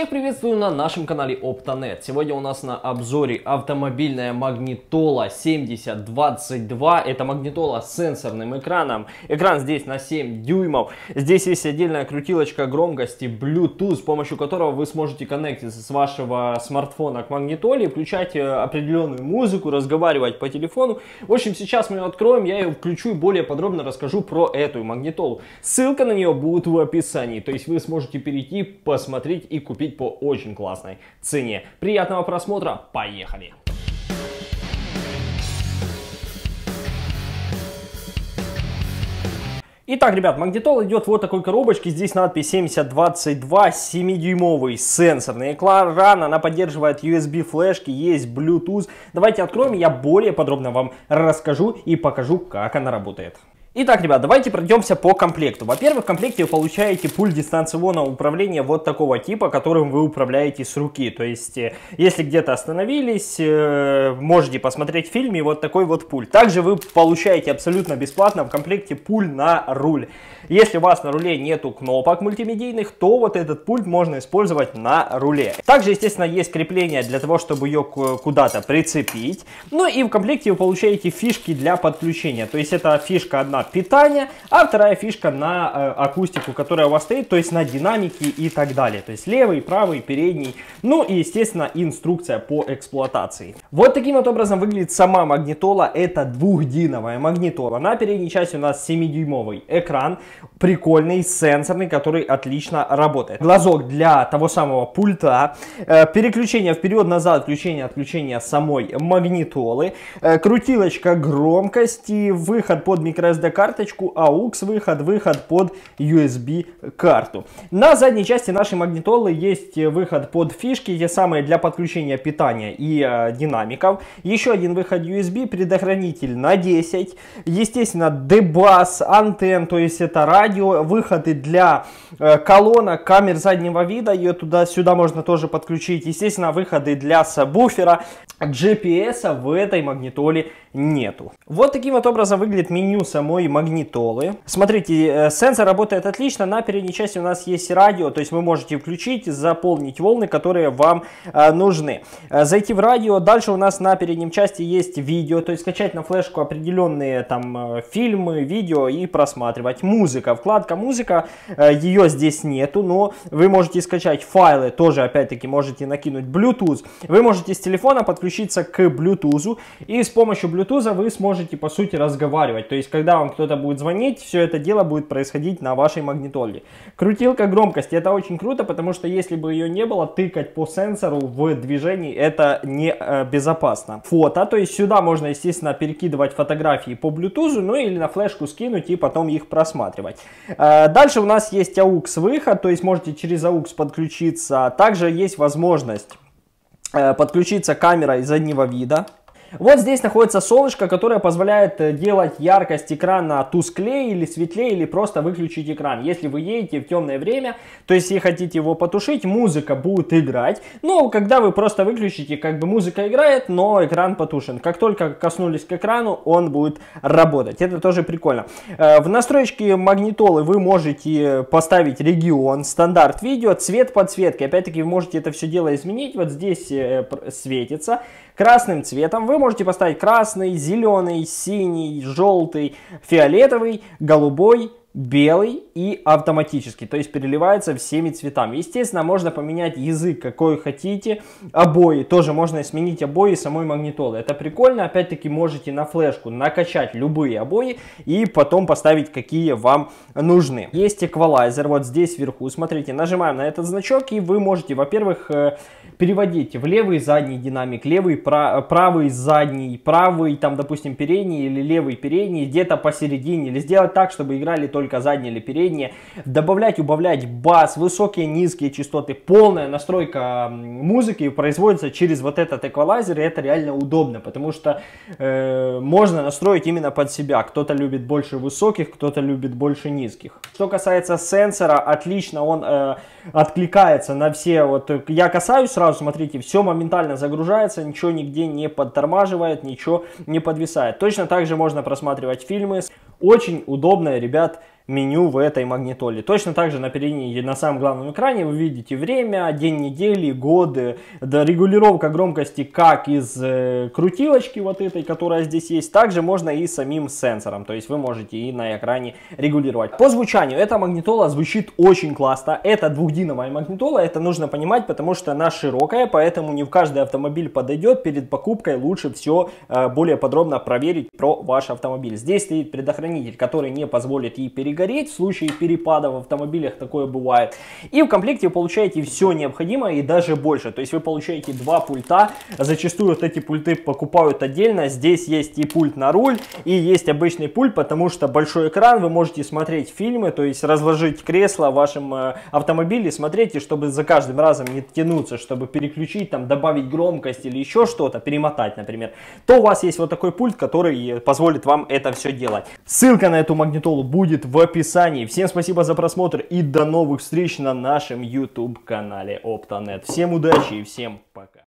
Всех приветствую на нашем канале Optonet. Сегодня у нас на обзоре автомобильная магнитола 7022. Это магнитола с сенсорным экраном. Экран здесь на 7 дюймов. Здесь есть отдельная крутилочка громкости Bluetooth, с помощью которого вы сможете коннектиться с вашего смартфона к магнитоле, включать э, определенную музыку, разговаривать по телефону. В общем, сейчас мы ее откроем, я ее включу и более подробно расскажу про эту магнитолу. Ссылка на нее будет в описании, то есть вы сможете перейти, посмотреть и купить купить по очень классной цене. Приятного просмотра, поехали! Итак, ребят, магнитол идет в вот такой коробочке. Здесь надпись 7022, 7-дюймовый сенсорный экран. Она поддерживает USB флешки, есть Bluetooth. Давайте откроем, я более подробно вам расскажу и покажу, как она работает. Итак, ребят, давайте пройдемся по комплекту. Во-первых, в комплекте вы получаете пульт дистанционного управления вот такого типа, которым вы управляете с руки. То есть, э, если где-то остановились, э, можете посмотреть в фильме вот такой вот пульт. Также вы получаете абсолютно бесплатно в комплекте пульт на руль. Если у вас на руле нету кнопок мультимедийных, то вот этот пульт можно использовать на руле. Также, естественно, есть крепление для того, чтобы ее куда-то прицепить. Ну и в комплекте вы получаете фишки для подключения. То есть, это фишка одна на питание, а вторая фишка на э, акустику, которая у вас стоит, то есть на динамики и так далее. То есть левый, правый, передний, ну и, естественно, инструкция по эксплуатации. Вот таким вот образом выглядит сама магнитола. Это двухдиновая магнитола. На передней части у нас 7-дюймовый экран, прикольный, сенсорный, который отлично работает. Глазок для того самого пульта, э, переключение вперед-назад, включение-отключение самой магнитолы, э, крутилочка громкости, выход под microSD карточку, AUX выход, выход под USB карту. На задней части нашей магнитолы есть э, выход под фишки, те самые для подключения питания и динамики динамиков. Еще один выход USB, предохранитель на 10. Естественно, дебас, антенн, то есть это радио, выходы для э, колонок, камер заднего вида. Ее туда-сюда можно тоже подключить. Естественно, выходы для сабвуфера. GPS -а в этой магнитоле нету. Вот таким вот образом выглядит меню самой магнитолы. Смотрите, э, сенсор работает отлично. На передней части у нас есть радио, то есть вы можете включить, заполнить волны, которые вам э, нужны. Э, зайти в радио. Дальше Дальше у нас на переднем части есть видео, то есть скачать на флешку определенные там э, фильмы, видео и просматривать. Музыка, вкладка музыка, э, ее здесь нету, но вы можете скачать файлы, тоже опять-таки можете накинуть Bluetooth. Вы можете с телефона подключиться к Bluetooth и с помощью Bluetooth вы сможете по сути разговаривать. То есть когда вам кто-то будет звонить, все это дело будет происходить на вашей магнитоле. Крутилка громкости, это очень круто, потому что если бы ее не было, тыкать по сенсору в движении это не без э, безопасно. Фото, а то есть сюда можно, естественно, перекидывать фотографии по Bluetooth, ну или на флешку скинуть и потом их просматривать. Э, дальше у нас есть AUX выход, то есть можете через AUX подключиться. Также есть возможность э, подключиться камера из заднего вида. Вот здесь находится солнышко, которое позволяет э, делать яркость экрана тусклее или светлее, или просто выключить экран. Если вы едете в темное время, то есть если хотите его потушить, музыка будет играть. Но ну, когда вы просто выключите, как бы музыка играет, но экран потушен. Как только коснулись к экрану, он будет работать. Это тоже прикольно. Э, в настройке магнитолы вы можете поставить регион, стандарт видео, цвет подсветки. Опять-таки вы можете это все дело изменить. Вот здесь э, светится красным цветом. Вы можете поставить красный, зеленый, синий, желтый, фиолетовый, голубой, белый и автоматический, то есть переливается всеми цветами. Естественно, можно поменять язык, какой хотите, обои, тоже можно сменить обои самой магнитолы. Это прикольно, опять-таки можете на флешку накачать любые обои и потом поставить, какие вам нужны. Есть эквалайзер, вот здесь вверху, смотрите, нажимаем на этот значок и вы можете, во-первых, э, переводить в левый задний динамик, левый правый задний, правый там, допустим, передний или левый передний, где-то посередине, или сделать так, чтобы играли только только задние или передние, добавлять, убавлять бас, высокие, низкие частоты, полная настройка музыки производится через вот этот эквалайзер, и это реально удобно, потому что э, можно настроить именно под себя. Кто-то любит больше высоких, кто-то любит больше низких. Что касается сенсора, отлично он э, откликается на все, вот э, я касаюсь сразу, смотрите, все моментально загружается, ничего нигде не подтормаживает, ничего не подвисает. Точно так же можно просматривать фильмы. Очень удобная, ребят, меню в этой магнитоле. Точно так же на передней, на самом главном экране вы видите время, день недели, годы, да, регулировка громкости как из э, крутилочки вот этой, которая здесь есть, также можно и самим сенсором, то есть вы можете и на экране регулировать. По звучанию эта магнитола звучит очень классно, это двухдиновая магнитола, это нужно понимать, потому что она широкая, поэтому не в каждый автомобиль подойдет, перед покупкой лучше все э, более подробно проверить про ваш автомобиль. Здесь стоит предохранитель, который не позволит ей перегреть гореть. В случае перепада в автомобилях такое бывает. И в комплекте вы получаете все необходимое и даже больше. То есть вы получаете два пульта. Зачастую вот эти пульты покупают отдельно. Здесь есть и пульт на руль, и есть обычный пульт, потому что большой экран, вы можете смотреть фильмы, то есть разложить кресло в вашем э, автомобиле, смотрите, чтобы за каждым разом не тянуться, чтобы переключить, там, добавить громкость или еще что-то, перемотать, например, то у вас есть вот такой пульт, который э, позволит вам это все делать. Ссылка на эту магнитолу будет в описании. Всем спасибо за просмотр и до новых встреч на нашем YouTube-канале Optonet. Всем удачи и всем пока.